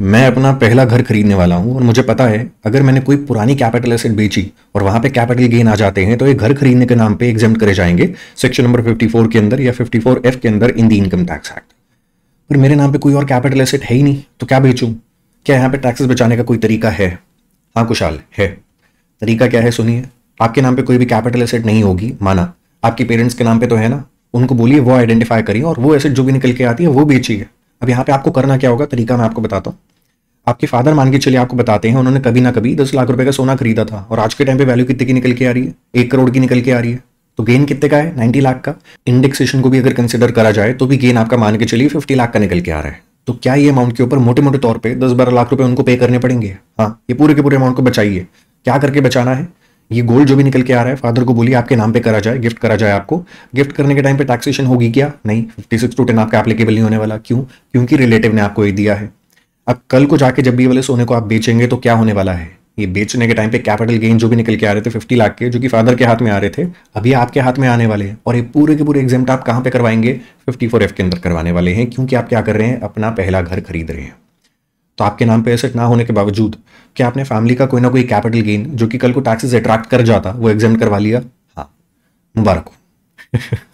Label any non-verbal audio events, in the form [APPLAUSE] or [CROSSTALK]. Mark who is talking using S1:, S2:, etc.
S1: मैं अपना पहला घर खरीदने वाला हूँ और मुझे पता है अगर मैंने कोई पुरानी कैपिटल एसेट बेची और वहाँ पे कैपिटल गेन आ जाते हैं तो ये घर खरीदने के नाम पे एग्जाम करे जाएंगे सेक्शन नंबर 54 के अंदर या 54 एफ के अंदर in the income tax act पर मेरे नाम पे कोई और कैपिटल एसेट है ही नहीं तो क्या बेचूँ क्या यहाँ पर टैक्सेस बचाने का कोई तरीका है हाँ कुशाल है तरीका क्या है सुनिए आपके नाम पर कोई भी कैपिटल एसेट नहीं होगी माना आपके पेरेंट्स के नाम पर तो है ना उनको बोलिए वो आइडेंटिफाई करिए और वो एसेट जो भी निकल के आती है वो बेचिए अब यहाँ पे आपको करना क्या होगा तरीका मैं आपको बताता हूँ आपके फादर मान के चलिए आपको बताते हैं उन्होंने कभी ना कभी दस लाख रुपए का सोना खरीदा था और आज के टाइम पे वैल्यू कितने की निकल के आ रही है एक करोड़ की निकल के आ रही है तो गेन कितने का है नाइन्टी लाख का इंडेक्सेशन को भी अगर कंसिडर करा जाए तो भी गेन आपका मान के चलिए फिफ्टी लाख का निकल के आ रहा है तो क्या ये अमाउंट के ऊपर मोटे मोटे तौर पर दस बारह लाख रुपए उनको पे करने पड़ेंगे हाँ ये पूरे के पूरे अमाउंट को बचाइए क्या करके बचाना है ये गोल्ड जो भी निकल के आ रहा है फादर को बोलिए आपके नाम पे करा जाए गिफ्ट करा जाए आपको गिफ्ट करने के टाइम पे टैक्सेशन होगी क्या नहीं फिफ्टी सिक्स टू टेन आपका एप्लीकेबल नहीं होने वाला क्यों क्योंकि रिलेटिव ने आपको ये दिया है अब कल को जाके जब भी वाले सोने को आप बेचेंगे तो क्या होने वाला है ये बेचने के टाइम पे कैपिटल गेन जो भी निकल के आ रहे थे फिफ्टी लाख के जो कि फादर के हाथ में आ रहे थे अभी आपके हाथ में आने वाले हैं और ये पूरे के पूरे एग्जाम आप कहाँ पे करवाएंगे फिफ्टी फोर एफ के अंदर करवाने वाले हैं क्योंकि आप क्या कर रहे हैं अपना पहला घर खरीद रहे हैं तो आपके नाम पे एसेट ना होने के बावजूद क्या आपने फैमिली का कोई ना कोई कैपिटल गेन जो कि कल को टैक्सेस अट्रैक्ट कर जाता वो एग्जाम करवा लिया हाँ मुबारक हो [LAUGHS]